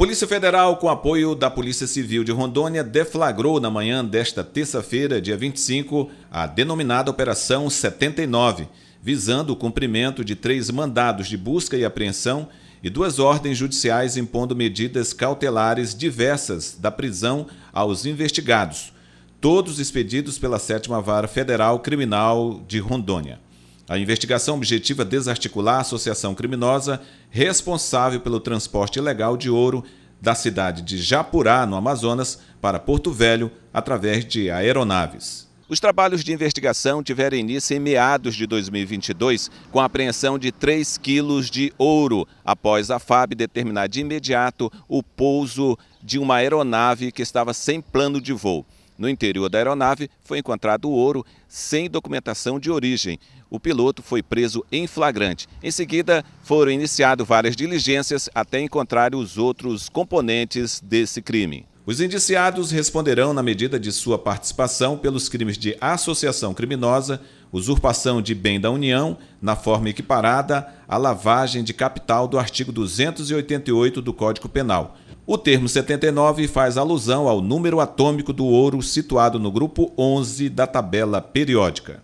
Polícia Federal, com apoio da Polícia Civil de Rondônia, deflagrou na manhã desta terça-feira, dia 25, a denominada Operação 79, visando o cumprimento de três mandados de busca e apreensão e duas ordens judiciais impondo medidas cautelares diversas da prisão aos investigados, todos expedidos pela 7 Vara Federal Criminal de Rondônia. A investigação objetiva é desarticular a associação criminosa responsável pelo transporte ilegal de ouro da cidade de Japurá, no Amazonas, para Porto Velho através de aeronaves. Os trabalhos de investigação tiveram início em meados de 2022, com a apreensão de 3 quilos de ouro, após a FAB determinar de imediato o pouso de uma aeronave que estava sem plano de voo. No interior da aeronave foi encontrado ouro sem documentação de origem. O piloto foi preso em flagrante. Em seguida, foram iniciadas várias diligências até encontrar os outros componentes desse crime. Os indiciados responderão na medida de sua participação pelos crimes de associação criminosa, usurpação de bem da União, na forma equiparada à lavagem de capital do artigo 288 do Código Penal. O termo 79 faz alusão ao número atômico do ouro situado no grupo 11 da tabela periódica.